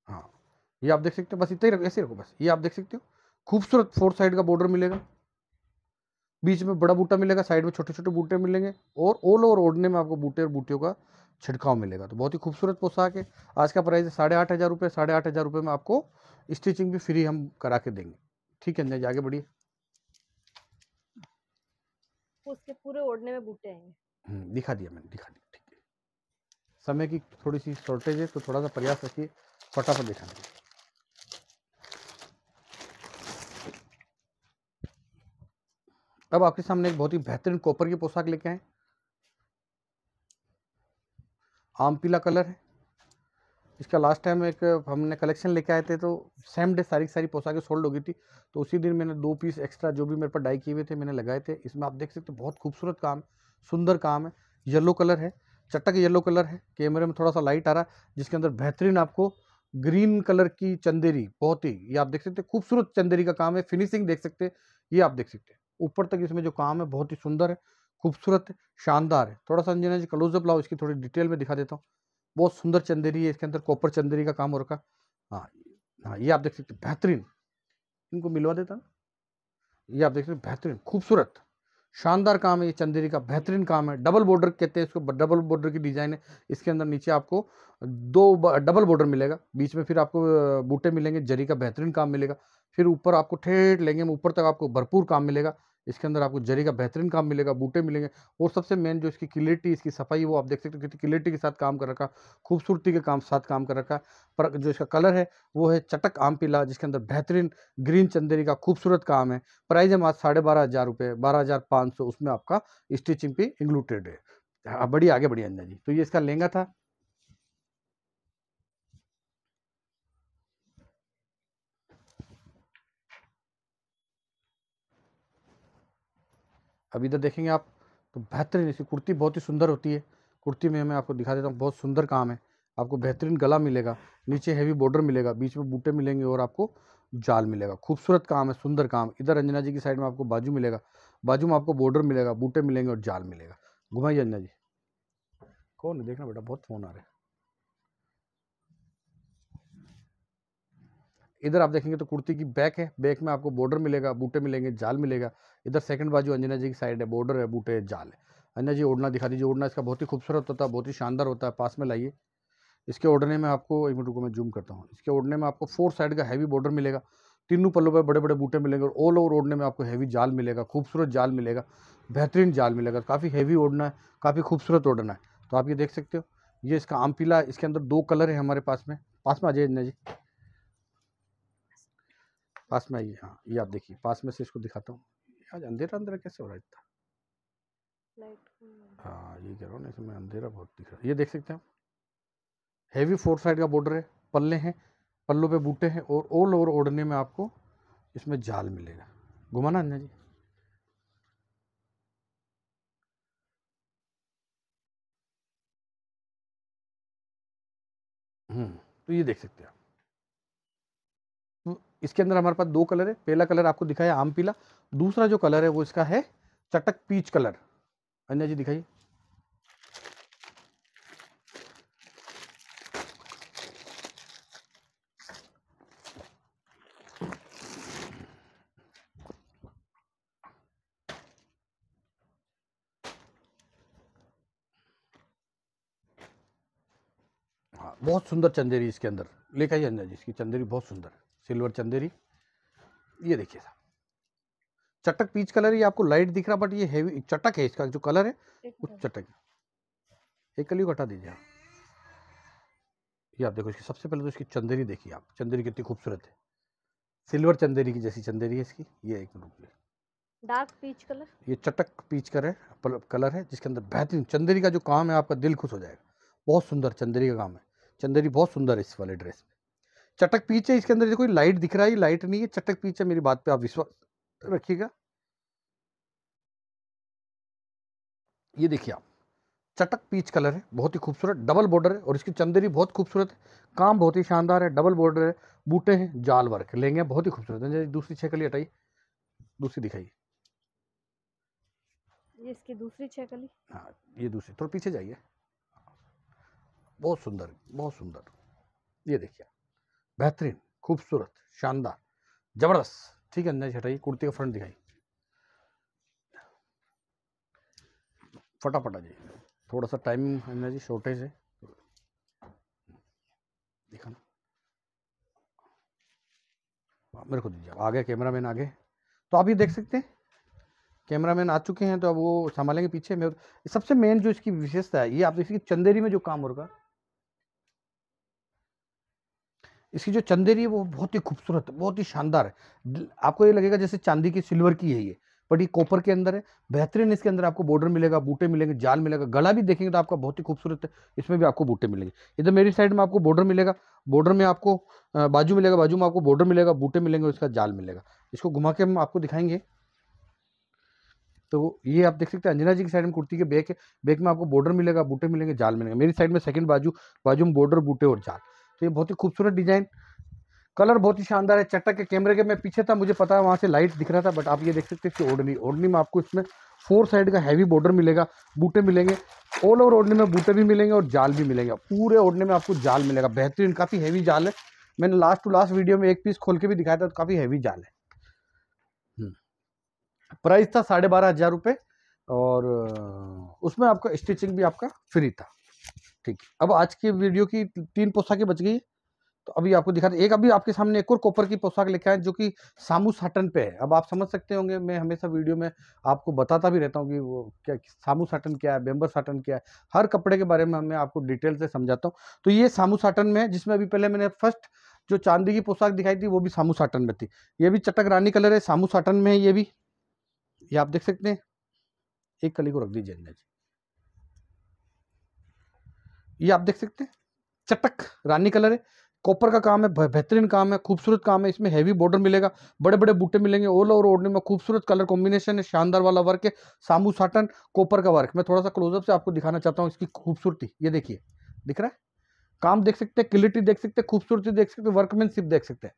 हाँ ये आप देख सकते हो बस इतना ही रखो ऐसे रखो बस ये आप देख सकते हो खूबसूरत फोर साइड का बॉर्डर मिलेगा बीच में बड़ा बूटा मिलेगा साइड में छोटे छोटे बूटे मिलेंगे और ऑल ओवर ओढ़ने में आपको बूटे और बूटियों का छिड़काव मिलेगा तो बहुत ही खूबसूरत पोशाक है आज का प्राइस है साढ़े आठ हज़ार रुपये साढ़े आठ हज़ार रुपये में आपको स्टिचिंग भी फ्री हम करा के देंगे ठीक है अंजय आगे बढ़िए आपको उसके पूरे ओढ़ने में बूटे आएंगे हम्म, दिखा दिया मैंने दिखा दिया ठीक है समय की थोड़ी सी शॉर्टेज है तो थोड़ा सा प्रयास रखिए फटाफट दिखा का अब आपके सामने एक बहुत ही बेहतरीन कॉपर की पोशाक लेके आए आम पीला कलर है इसका लास्ट टाइम एक हमने कलेक्शन लेके आए थे तो सेम डे सारी सारी पोशाकें सोल्ड हो गई थी तो उसी दिन मैंने दो पीस एक्स्ट्रा जो भी मेरे पर डाई किए हुए थे मैंने लगाए थे इसमें आप देख सकते हो बहुत खूबसूरत काम सुंदर काम है येलो कलर है चटक येलो कलर है कैमरे में थोड़ा सा लाइट आ रहा है जिसके अंदर बेहतरीन आपको ग्रीन कलर की चंदेरी बहुत ही ये आप देख सकते हैं खूबसूरत चंदेरी का काम है फिनिशिंग देख सकते हैं ये आप देख सकते हैं ऊपर तक इसमें जो काम है बहुत ही सुंदर है खूबसूरत है शानदार है थोड़ा सा जी क्लोजअप लाओ इसकी थोड़ी डिटेल में दिखा देता हूँ बहुत सुंदर चंदेरी है इसके अंदर कॉपर चंदेरी का काम हो रखा हाँ हाँ ये आप देख सकते बेहतरीन इनको मिलवा देता ना ये आप देख सकते बेहतरीन खूबसूरत शानदार काम है ये चंदेरी का बेहतरीन काम है डबल बॉर्डर कहते हैं इसको डबल बॉर्डर की डिज़ाइन है इसके अंदर नीचे आपको दो डबल बॉर्डर मिलेगा बीच में फिर आपको बूटे मिलेंगे जरी का बेहतरीन काम मिलेगा फिर ऊपर आपको ठेठ लेंगे ऊपर तक आपको भरपूर काम मिलेगा इसके अंदर आपको जरी का बेहतरीन काम मिलेगा बूटे मिलेंगे और सबसे मेन जो इसकी क्लियरिटी इसकी सफाई वो आप देख सकते हो कितनी क्लियरिटी के साथ काम कर रखा खूबसूरती के काम साथ काम कर रखा पर जो इसका कलर है वो है चटक आम पीला जिसके अंदर बेहतरीन ग्रीन चंदेरी का खूबसूरत काम है प्राइस है मात्र साढ़े बारह हज़ार रुपये बारह हज़ार पाँच सौ उसमें आपका स्टिचिंग भी इंक्लूडेड है हाँ, बढ़िया आगे बढ़िया अंदर जी तो ये इसका लहंगा था अब इधर तो देखेंगे आप तो बेहतरीन इसकी कुर्ती बहुत ही सुंदर होती है कुर्ती में मैं आपको दिखा देता हूँ बहुत सुंदर काम है आपको बेहतरीन गला मिलेगा नीचे हैवी बॉर्डर मिलेगा बीच में बूटे मिलेंगे और आपको जाल मिलेगा खूबसूरत काम है सुंदर काम इधर अंजना जी की साइड में आपको बाजू मिलेगा बाजू में आपको बॉर्डर मिलेगा बूटे मिलेंगे और जाल मिलेगा घुमाइए अंजना जी कौन है देखना बेटा बहुत फ़ोन आ रहा है इधर आप देखेंगे तो कुर्ती की बैक है बैक में आपको बॉर्डर मिलेगा बूटे मिलेंगे जाल मिलेगा इधर सेकंड बाजू अंजना जी की साइड है बॉर्डर है बूटे है जाल है अंजना जी ओढ़ना दिखा दीजिए ओढ़ना इसका बहुत ही खूबसूरत होता है बहुत ही शानदार होता है पास में लाइए इसके ओढ़ने में आपको एक मिनट को मैं जूम करता हूँ इसके ओढ़ने में आपको फोर साइड का हैवी बॉर्डर मिलेगा तीनों पल्लों पर बड़े बड़े बूटे मिलेंगे और ऑल ओवर ओढ़ने में आपको हैवी जाल मिलेगा खूबसूरत जाल मिलेगा बेहतरीन जाल मिलेगा काफ़ी हैवी ओढ़ना है काफ़ी खूबसूरत ओढ़ना है तो आप ये देख सकते हो ये इसका आम पीला इसके अंदर दो कलर है हमारे पास में पास में आ जाइए जी पास में आइए हाँ ये आप देखिए पास में से इसको दिखाता हूँ आज अंधेरा अंधेरा कैसे हो रहा है इतना हाँ ये कह रहा हूँ ना इसमें अंधेरा बहुत दिख रहा है ये देख सकते हैं आप हैवी फोर साइड का बॉर्डर है पल्ले हैं पल्लों पे बूटे हैं और ऑल ओवर ओढ़ने में आपको इसमें जाल मिलेगा घुमाना अन्ना जी हम्म तो ये देख सकते हैं आप इसके अंदर हमारे पास दो कलर है पहला कलर आपको दिखाया आम पीला दूसरा जो कलर है वो इसका है चटक पीच कलर अन्या जी दिखाइए हाँ, बहुत सुंदर चंदेरी इसके अंदर लेकर आइए अंदाज इसकी चंदेरी बहुत सुंदर है सिल्वर चंदेरी ये देखिए साहब चटक पीच कलर ये आपको लाइट दिख रहा बट ये हैवी चटक है इसका जो कलर है वो चटक है एक कली को हटा दीजिए आप ये आप देखो इसकी सबसे पहले तो इसकी चंदेरी देखिए आप चंदेरी कितनी खूबसूरत है सिल्वर चंदेरी की जैसी चंदेरी है इसकी ये एक मिनट डार्क पीच कलर ये चटक पीच कलर कलर है जिसके अंदर बेहतरीन चंदेरी का जो काम है आपका दिल खुश हो जाएगा बहुत सुंदर चंदेरी का काम है चंदेरी बहुत सुंदर है इस वाले ड्रेस में चटक पीच है इसके अंदर कोई लाइट दिख रहा है लाइट नहीं है चटक पीच है मेरी बात पे आप विश्वास रखिएगा ये देखिए आप चटक पीच कलर है बहुत ही खूबसूरत डबल बॉर्डर है और इसकी चंदेरी बहुत खूबसूरत है काम बहुत ही शानदार है डबल बॉर्डर है बूटे हैं जाल वर्क लेंगे बहुत ही खूबसूरत है दूसरी छह कली हटाई दूसरी दिखाई दूसरी छह दूसरी हाँ ये दूसरी थोड़ा पीछे जाइए बहुत सुंदर बहुत सुंदर ये देखिए बेहतरीन खूबसूरत शानदार ज़बरदस्त ठीक है अंदाज हटाइए कुर्ती का फ्रंट दिखाई फटाफट आ जाइए थोड़ा सा टाइम अंदाज जी शॉर्टेज है दिखाना मेरे को दीजिए आगे कैमरा मैन आगे तो आप ये देख सकते हैं कैमरा मैन आ चुके हैं तो अब वो संभालेंगे पीछे में सबसे मेन जो इसकी विशेषता है ये आप देखिए चंदेरी में जो काम होगा इसकी जो चंदेरी है वो बहुत ही खूबसूरत बहुत ही शानदार है आपको ये लगेगा जैसे चांदी की सिल्वर की है ये बट ये कॉपर के अंदर है बेहतरीन इसके अंदर आपको बॉर्डर मिलेगा बूटे मिलेंगे जाल मिलेगा गला भी देखेंगे तो आपका बहुत ही खूबसूरत है इसमें भी आपको बूटे मिलेंगे इधर मेरी साइड में आपको बॉर्डर मिलेगा बॉर्डर में आपको बाजू मिलेगा बाजू में आपको बॉर्डर मिलेगा बूटे मिलेंगे और इसका जाल मिलेगा इसको घुमा के हम आपको दिखाएंगे तो ये आप देख सकते हैं अंजना जी की साइड में कुर्ती के बैक है बैक में आपको बॉर्डर मिलेगा बूटे मिलेंगे जाल मिलेंगे मेरी साइड में सेकंड बाजू बाजू में बॉर्डर बूटे और जाल तो ये बहुत ही खूबसूरत डिज़ाइन कलर बहुत ही शानदार है चटक के कैमरे के मैं पीछे था मुझे पता है वहाँ से लाइट दिख रहा था बट आप ये देख सकते हैं कि ओढ़नी ओढ़नी में आपको इसमें फोर साइड का हैवी बॉर्डर मिलेगा बूटे मिलेंगे ऑल ओवर ओढ़ने में बूटे भी मिलेंगे और जाल भी मिलेंगे पूरे ओढ़ने में आपको जाल मिलेगा बेहतरीन काफ़ी हैवी जाल है मैंने लास्ट टू लास्ट वीडियो में एक पीस खोल के भी दिखाया था तो काफ़ी हैवी जाल है प्राइस हम्म। था साढ़े बारह हज़ार रुपये और उसमें आपका स्टिचिंग भी आपका फ्री था ठीक अब आज की वीडियो की तीन पोशाकें बच गई तो अभी आपको दिखा एक अभी आपके सामने एक और कॉपर की पोशाक लिखा है जो कि सामू साटन पे है अब आप समझ सकते होंगे मैं हमेशा वीडियो में आपको बताता भी रहता हूँ कि वो क्या सामू साटन क्या है बेम्बर साटन क्या है हर कपड़े के बारे में मैं आपको डिटेल से समझाता हूँ तो ये सामू साटन में है जिसमें अभी पहले मैंने फर्स्ट जो चांदी की पोशाक दिखाई थी वो भी सामू साटन में थी ये भी चटक रानी कलर है सामू साटन में है ये भी ये आप देख सकते हैं एक कली को रख दीजिए अंदाजी ये आप देख सकते हैं चटक रानी कलर है कॉपर का काम है बेहतरीन काम है खूबसूरत काम है इसमें हैवी बॉर्डर मिलेगा बड़े बड़े बूटे मिलेंगे ओल ओवर ओढ़ने में खूबसूरत कलर कॉम्बिनेशन है शानदार वाला वर्क है सामू साटन कॉपर का वर्क मैं थोड़ा सा क्लोजअप से आपको दिखाना चाहता हूँ इसकी खूबसूरती ये देखिए दिख रहा है काम देख सकते हैं क्लिटी देख सकते हैं खूबसूरती देख सकते हैं वर्कमैनशिप देख सकते हैं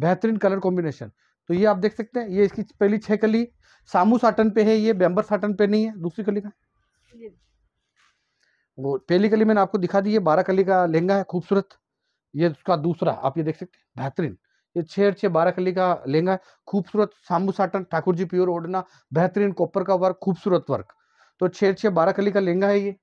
बेहतरीन कलर कॉम्बिनेशन तो ये आप देख सकते हैं ये इसकी पहली छह कली सामू साटन पे है ये बैम्बर साटन पे नहीं है दूसरी कली का वो पहली कली मैंने आपको दिखा दी ये बारह कली का लहंगा है खूबसूरत ये उसका दूसरा आप ये देख सकते हैं बेहतरीन ये छः छः बारह कली का लहंगा है खूबसूरत सांबू साटन ठाकुर जी प्योर ओढ़ना बेहतरीन कॉपर का वर्क खूबसूरत वर्क तो छः छः बारह कली का लहंगा है ये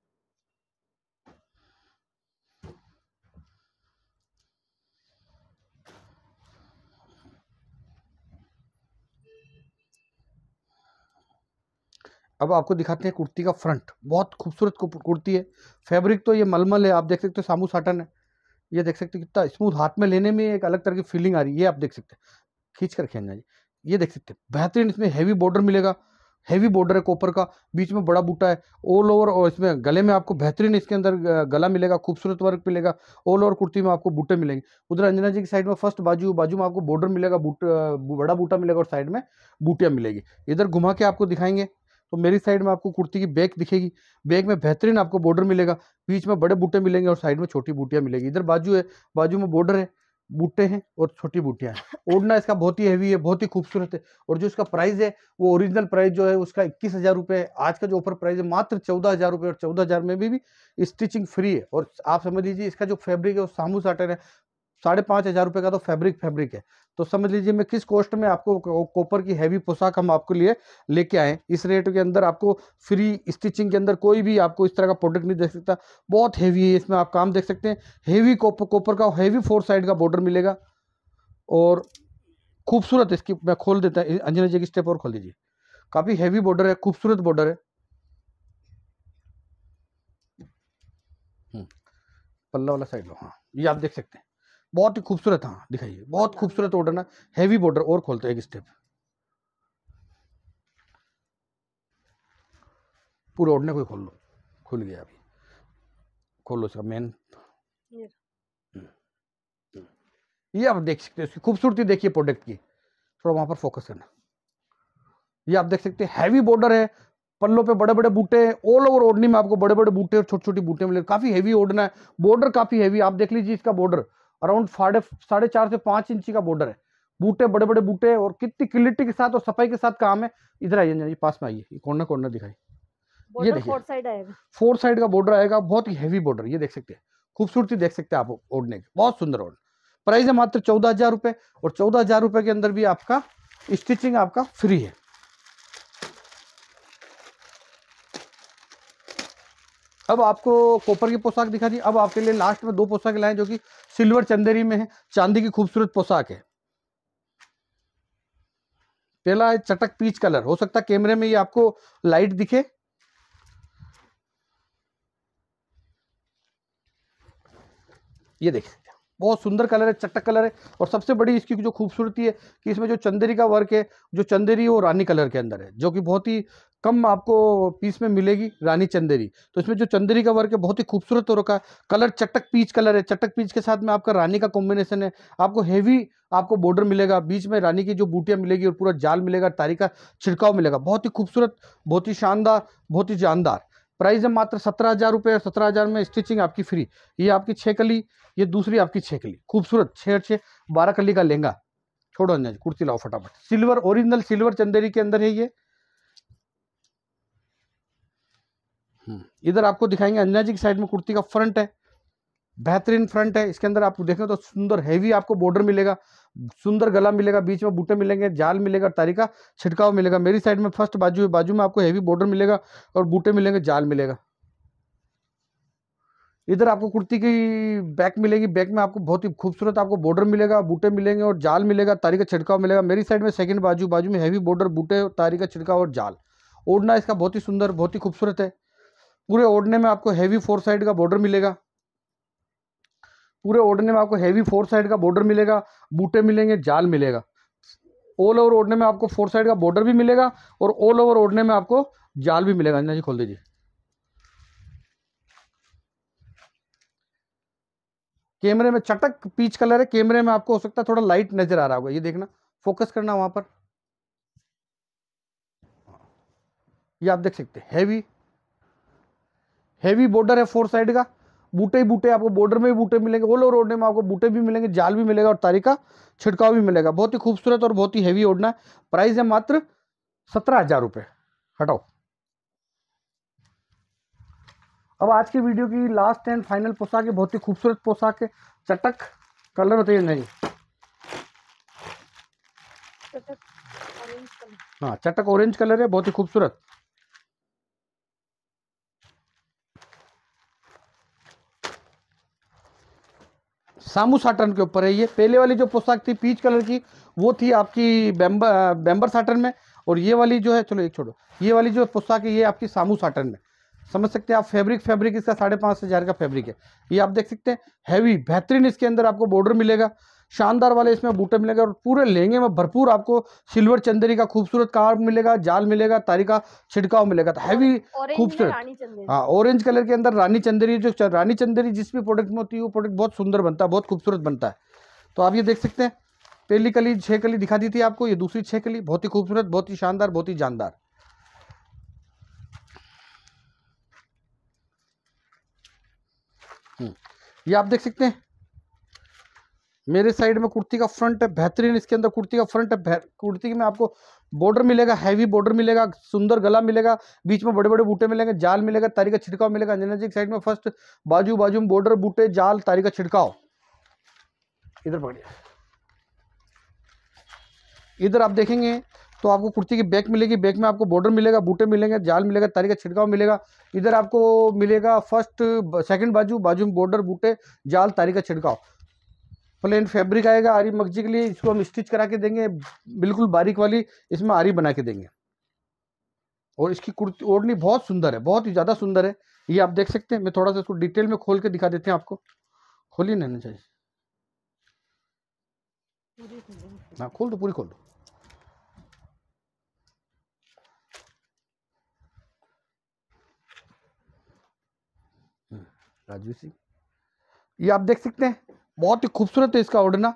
अब आपको दिखाते हैं कुर्ती का फ्रंट बहुत खूबसूरत कुर्ती है फैब्रिक तो ये मलमल है आप देख सकते हो सामू साटन है ये देख सकते हो कितना स्मूथ हाथ में लेने में एक अलग तरह की फीलिंग आ रही है ये आप देख सकते हैं खींच कर खेलना जी ये देख सकते हैं बेहतरीन इसमें हैवी बॉर्डर मिलेगा हैवी बॉर्डर है कॉपर का बीच में बड़ा बूटा है ऑल ओवर और इसमें गले में आपको बेहतरीन इसके अंदर गला मिलेगा खूबसूरत वर्क मिलेगा ऑल ओवर कुर्ती में आपको बूटे मिलेंगे उधर अंजना जी की साइड में फर्स्ट बाजू बाजू में आपको बॉर्डर मिलेगा बूट बड़ा बूटा मिलेगा और साइड में बूटियाँ मिलेगी इधर घुमा के आपको दिखाएंगे तो मेरी साइड में आपको कुर्ती की बैक दिखेगी बैक में बेहतरीन आपको बॉर्डर मिलेगा बीच में बड़े बूटे मिलेंगे और साइड में छोटी बूटियाँ मिलेगी इधर बाजू है बाजू में बॉर्डर है बूटे हैं और छोटी बूटियाँ हैं ओढ़ना इसका बहुत ही हैवी है बहुत ही खूबसूरत है और जो इसका प्राइस है वो ओरिजिनल प्राइस जो है उसका इक्कीस हज़ार रुपये है आज का जो ऑफर प्राइस है मात्र चौदह हज़ार रुपये और चौदह हज़ार में भी, भी स्टिचिंग फ्री है और आप समझ लीजिए इसका जो फैब्रिक है वो सामू साटन है साढ़े पाँच हज़ार रुपये का तो फैब्रिक फैब्रिक है तो समझ लीजिए मैं किस कॉस्ट में आपको कॉपर की हैवी पोशाक हम आपके लिए लेके आए इस रेट के अंदर आपको फ्री स्टिचिंग के अंदर कोई भी आपको इस तरह का प्रोडक्ट नहीं देख सकता बहुत हैवी है इसमें आप काम देख सकते हैं हैवी कॉपर कॉपर का हैवी फोर साइड का बॉर्डर मिलेगा और खूबसूरत इसकी मैं खोल देता हूँ अंजना जी की स्टेप और खोल दीजिए काफ़ी हैवी बॉर्डर है खूबसूरत बॉर्डर है हम्म, पल्ला वाला साइड लो हाँ ये आप देख सकते हैं बहुत ही खूबसूरत हाँ दिखाइए बहुत हाँ। खूबसूरत ऑर्डर ना हैवी बॉर्डर और खोलते हैं एक स्टेप पूरा ऑर्डर कोई खोल लो खुल गया अभी खोल लो इसका मेन हम्म, हम्म। ये आप देख सकते हैं उसकी खूबसूरती देखिए प्रोडक्ट की थोड़ा वहां पर फोकस करना ये आप देख सकते हैं हैवी बॉर्डर है पल्लों पे बड़े बड़े बूटे ऑल ओवर ओढ़नी में आपको बड़े बड़े बूटे और छोटी छोटी बूटे मिले काफ़ी हैवी ओढ़ना है बॉर्डर काफ़ी हैवी आप देख लीजिए इसका बॉर्डर अराउंड साढ़े साढ़े चार से पाँच इंची का बॉर्डर है बूटे बड़े बड़े बूटे और कितनी क्लिटी के साथ और सफाई के साथ काम है इधर आइए जी पास में आइए कोर्नर कॉर्नर दिखाई ये देखिए फोर साइड का बॉर्डर आएगा बहुत ही हैवी बॉर्डर ये देख सकते हैं खूबसूरती देख सकते हैं आप ओढ़ने के बहुत सुंदर ओढ़ प्राइस है मात्र चौदह हजार रुपये और चौदह हजार रुपये के अंदर भी आपका स्टिचिंग आपका फ्री है अब आपको कॉपर की पोशाक दिखा दी अब आपके लिए लास्ट में दो पोशाक लाए जो कि सिल्वर चंदेरी में है चांदी की खूबसूरत पोशाक है पहला है चटक पीच कलर हो सकता है कैमरे में ये आपको लाइट दिखे ये देखें बहुत सुंदर कलर है चटक कलर है और सबसे बड़ी इसकी जो खूबसूरती है कि इसमें जो चंदेरी का वर्क है जो चंदेरी वो रानी कलर के अंदर है जो कि बहुत ही कम आपको पीस में मिलेगी रानी चंदेरी तो इसमें जो चंदेरी का वर्क है बहुत ही खूबसूरत हो रखा है कलर चटक पीच कलर है चटक पीच के साथ में आपका रानी का कॉम्बिनेशन है आपको हेवी आपको बॉर्डर मिलेगा बीच में रानी की जो बूटियाँ मिलेगी और पूरा जाल मिलेगा तारी का छिड़काव मिलेगा बहुत ही खूबसूरत बहुत ही शानदार बहुत ही जानदार प्राइस है मात्र सत्रह हज़ार रुपये और सत्रह हज़ार में स्टिचिंग आपकी फ्री ये आपकी छः कली ये दूसरी आपकी छः कली खूबसूरत छः छः बारह कली का लहंगा छोड़ो अंजाज कुर्ती लाओ फटाफट सिल्वर ओरिजिनल सिल्वर चंदेरी के अंदर है ये हम्म, इधर आपको दिखाएंगे अंजाजी जी की साइड में कुर्ती का फ्रंट है बेहतरीन फ्रंट है इसके अंदर आप देखें तो सुंदर हैवी आपको बॉर्डर मिलेगा सुंदर गला मिलेगा बीच में बूटे मिलेंगे जाल मिलेगा तारी का छिड़काव मिलेगा मेरी साइड में फर्स्ट बाजू है बाजू में आपको हैवी बॉर्डर मिलेगा और बूटे मिलेंगे जाल मिलेगा इधर आपको कुर्ती की बैक मिलेगी बैक में आपको बहुत ही खूबसूरत आपको बॉर्डर मिलेगा बूटे मिलेंगे और जाल मिलेगा तारी का छिड़काव मिलेगा मेरी साइड में सेकंड बाजू बाजू में हैवी बॉर्डर बूटे तारी का छिड़काव और जाल ओढ़ना इसका बहुत ही सुंदर बहुत ही खूबसूरत है पूरे ओढ़ने में आपको हैवी फोर साइड का बॉर्डर मिलेगा पूरे ओढ़ने में आपको हैवी फोर साइड का बॉर्डर मिलेगा बूटे मिलेंगे जाल मिलेगा ऑल ओवर ओढ़ने में आपको फोर साइड का बॉर्डर भी मिलेगा और ऑल ओवर ओढ़ने में आपको जाल भी मिलेगा अंजना जी खोल दीजिए कैमरे में चटक पीच कलर है कैमरे में आपको हो सकता है थोड़ा लाइट नजर आ रहा होगा ये देखना फोकस करना वहां पर ये आप देख सकते हैं हैवी हैवी बॉर्डर है फोर साइड का बूटे ही बूटे आपको बॉर्डर में भी बूटे मिलेंगे ऑल ओवर ओढ़ने में आपको बूटे भी मिलेंगे जाल भी मिलेगा और तारी का छिड़काव भी मिलेगा बहुत ही खूबसूरत और बहुत ही हैवी ओढ़ना है प्राइस है मात्र सत्रह हज़ार रुपये हटाओ अब आज की वीडियो की लास्ट एंड फाइनल पोशाक है बहुत ही खूबसूरत पोशाक है चटक कलर बताइए नहीं हाँ चटक ऑरेंज कलर है बहुत ही खूबसूरत सामू साटन के ऊपर है ये पहले वाली जो पोशाक थी पीच कलर की वो थी आपकी बेम्बर बेम्बर साटन में और ये वाली जो है चलो एक छोड़ो ये वाली जो पोशाक है ये आपकी सामू साटन में समझ सकते हैं आप फैब्रिक फैब्रिक इसका साढ़े पाँच हज़ार का फैब्रिक है ये आप देख सकते हैं हैवी बेहतरीन इसके अंदर आपको बॉर्डर मिलेगा शानदार वाले इसमें बूटे मिलेगा और पूरे लहंगे में भरपूर आपको सिल्वर चंदेरी का खूबसूरत कार मिलेगा जाल मिलेगा तारी का छिड़काव मिलेगा तो हैवी खूबसूरत हाँ ऑरेंज कलर के अंदर रानी चंदेरी जो रानी चंदेरी जिस भी प्रोडक्ट में होती है वो प्रोडक्ट बहुत सुंदर बनता है बहुत खूबसूरत बनता है तो आप ये देख सकते हैं पहली कली छः कली दिखा दी थी आपको ये दूसरी छः कली बहुत ही खूबसूरत बहुत ही शानदार बहुत ही जानदार हम्म। ये आप देख सकते हैं मेरे साइड में कुर्ती का फ्रंट है बेहतरीन इसके अंदर कुर्ती का फ्रंट है कुर्ती में आपको बॉर्डर मिलेगा हैवी बॉर्डर मिलेगा सुंदर गला मिलेगा बीच में बड़े बड़े बूटे मिलेंगे जाल मिलेगा तारी का छिड़काव मिलेगा अंजना जी साइड में फर्स्ट बाजू बाजू में बॉर्डर बूटे जाल तारी का छिड़काव इधर पकड़िए इधर आप देखेंगे तो आपको कुर्ती की बैक मिलेगी बैक में आपको बॉर्डर मिलेगा बूटे मिलेंगे जाल मिलेगा तारी का छिड़काव मिलेगा इधर आपको मिलेगा फर्स्ट सेकंड बाजू बाजू में बॉर्डर बूटे जाल तारी का छिड़काव प्लेन फैब्रिक आएगा आरी मगजी के लिए इसको हम स्टिच करा के देंगे बिल्कुल बारीक वाली इसमें आरी बना के देंगे और इसकी कुर्ती ओढ़नी बहुत सुंदर है बहुत ही ज़्यादा सुंदर है ये आप देख सकते हैं मैं थोड़ा सा इसको डिटेल में खोल के दिखा देते हैं आपको खोलिए नहीं चाहिए हाँ खोल दो पूरी खोल दो राजवीर सिंह ये आप देख सकते हैं बहुत ही खूबसूरत है इसका ओढ़ना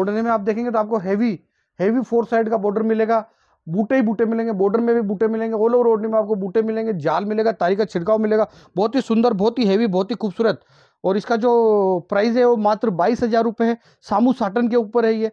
ओढ़ने में आप देखेंगे तो आपको हैवी हैवी फोर साइड का बॉर्डर मिलेगा बूटे ही बूटे मिलेंगे बॉर्डर में भी बूटे मिलेंगे ऑल ओवर ओढ़ने में आपको बूटे मिलेंगे जाल मिलेगा तारी का छिड़काव मिलेगा बहुत ही सुंदर बहुत ही हैवी बहुत ही खूबसूरत और इसका जो प्राइस है वो मात्र बाईस हज़ार रुपये है सामू साटन के ऊपर है ये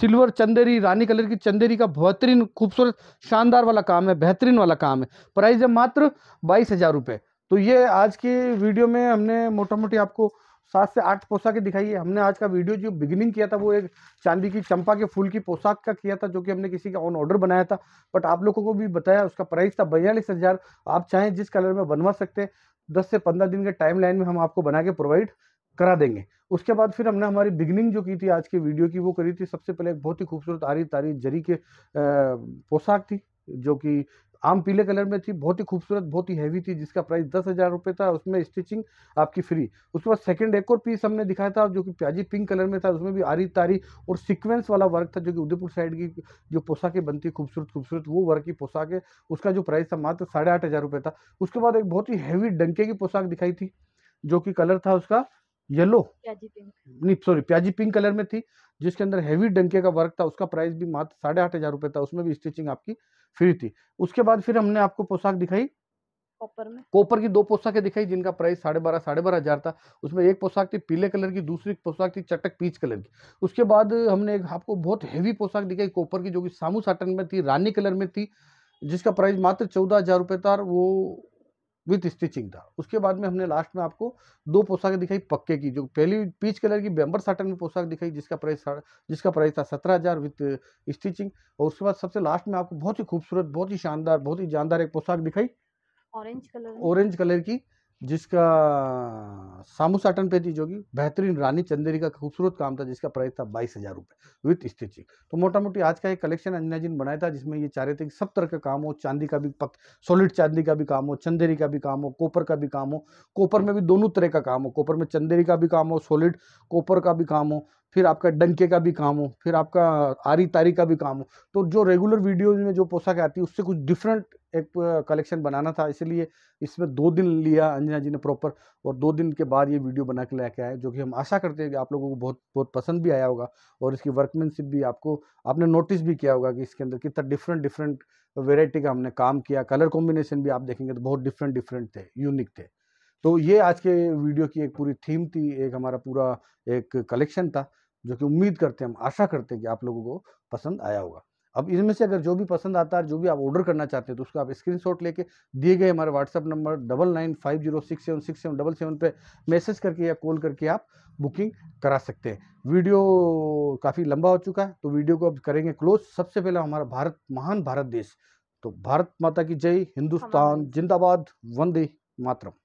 सिल्वर चंदेरी रानी कलर की चंदेरी का बेहतरीन खूबसूरत शानदार वाला काम है बेहतरीन वाला काम है प्राइस है मात्र बाईस हज़ार रुपये तो ये आज की वीडियो में हमने मोटा मोटी आपको सात से आठ पोशाकें दिखाई है हमने आज का वीडियो जो बिगिनिंग किया था वो एक चांदी की चंपा के फूल की पोशाक का किया था जो कि हमने किसी का ऑन ऑर्डर बनाया था बट आप लोगों को भी बताया उसका प्राइस था बयालीस हज़ार आप चाहें जिस कलर में बनवा सकते हैं दस से पंद्रह दिन के टाइम लाइन में हम आपको बना के प्रोवाइड करा देंगे उसके बाद फिर हमने हमारी बिगनिंग जो की थी आज की वीडियो की वो करी थी सबसे पहले एक बहुत ही खूबसूरत आरी तारी जरी के पोशाक थी जो कि आम पीले कलर में थी बहुत ही खूबसूरत बहुत ही हैवी थी जिसका प्राइस दस हज़ार रुपये था उसमें स्टिचिंग आपकी फ्री उसके बाद सेकंड एक और पीस हमने दिखाया था जो कि प्याजी पिंक कलर में था उसमें भी आरी तारी और सीक्वेंस वाला वर्क था जो कि उदयपुर साइड की जो पोशाकें बनती खूबसूरत खूबसूरत वो वर्क की है उसका जो प्राइस था मात्र साढ़े आठ हज़ार रुपये था उसके बाद एक बहुत ही हैवी डंके की पोशाक दिखाई थी जो कि कलर था उसका येलो नहीं सॉरी प्याजी पिंक कलर में थी जिसके अंदर हैवी डंके का वर्क था उसका प्राइस भी मात्र साढ़े आठ हजार रुपए था उसमें भी स्टिचिंग आपकी फ्री थी उसके बाद फिर हमने आपको पोशाक दिखाई कॉपर में कॉपर की दो पोशाकें दिखाई जिनका प्राइस साढ़े बारह साढ़े बारह हजार था उसमें एक पोशाक थी पीले कलर की दूसरी पोशाक थी चटक पीच कलर की उसके बाद हमने एक आपको बहुत हैवी पोशाक दिखाई कॉपर की जो कि सामू साटन में थी रानी कलर में थी जिसका प्राइस मात्र चौदह हजार रुपये था और वो विथ स्टिचिंग था उसके बाद में हमने लास्ट में आपको दो पोशाक दिखाई पक्के की जो पहली पीच कलर की बेम्बर साटन में पोशाक दिखाई जिसका प्राइस जिसका प्राइस था सत्रह हज़ार विथ स्टिचिंग और उसके बाद सबसे लास्ट में आपको बहुत ही खूबसूरत बहुत ही शानदार बहुत ही जानदार एक पोशाक दिखाई ऑरेंज कलर ऑरेंज कलर की जिसका सामू साटन पे दी जोगी बेहतरीन रानी चंदेरी का खूबसूरत काम था जिसका प्राइस था बाईस हज़ार रुपये विथ स्टिचिंग तो मोटा मोटी आज का एक कलेक्शन अंजना जी ने बनाया था जिसमें ये चाह रहे थे कि सब तरह का काम हो चांदी का भी पक सॉलिड चांदी का भी काम हो चंदेरी का भी काम हो कोपर का भी काम हो कोपर में भी दोनों तरह का काम हो कोपर में चंदेरी का भी काम हो सॉलिड कोपर का भी काम हो फिर आपका डंके का भी काम हो फिर आपका आरी तारी का भी काम हो तो जो रेगुलर वीडियोज में जो पोशाक आती है उससे कुछ डिफरेंट एक कलेक्शन बनाना था इसलिए इसमें दो दिन लिया अंजना जी ने प्रॉपर और दो दिन के बाद ये वीडियो बना के लेके आए जो कि हम आशा करते हैं कि आप लोगों को बहुत बहुत पसंद भी आया होगा और इसकी वर्कमैनशिप भी आपको आपने नोटिस भी किया होगा कि इसके अंदर कितना डिफरेंट डिफरेंट वेराइटी का हमने काम किया कलर कॉम्बिनेशन भी आप देखेंगे तो बहुत डिफरेंट डिफरेंट थे यूनिक थे तो ये आज के वीडियो की एक पूरी थीम थी एक हमारा पूरा एक कलेक्शन था जो कि उम्मीद करते हैं हम आशा करते हैं कि आप लोगों को पसंद आया होगा अब इनमें से अगर जो भी पसंद आता है जो भी आप ऑर्डर करना चाहते हैं तो उसका आप स्क्रीनशॉट लेके दिए गए हमारे WhatsApp number double nine five zero six seven six seven double seven पर मैसेज करके या कॉल करके आप बुकिंग करा सकते हैं वीडियो काफ़ी लंबा हो चुका है तो वीडियो को अब करेंगे क्लोज सबसे पहले हमारा भारत महान भारत देश तो भारत माता की जय हिंदुस्तान जिंदाबाद वंदे मातरम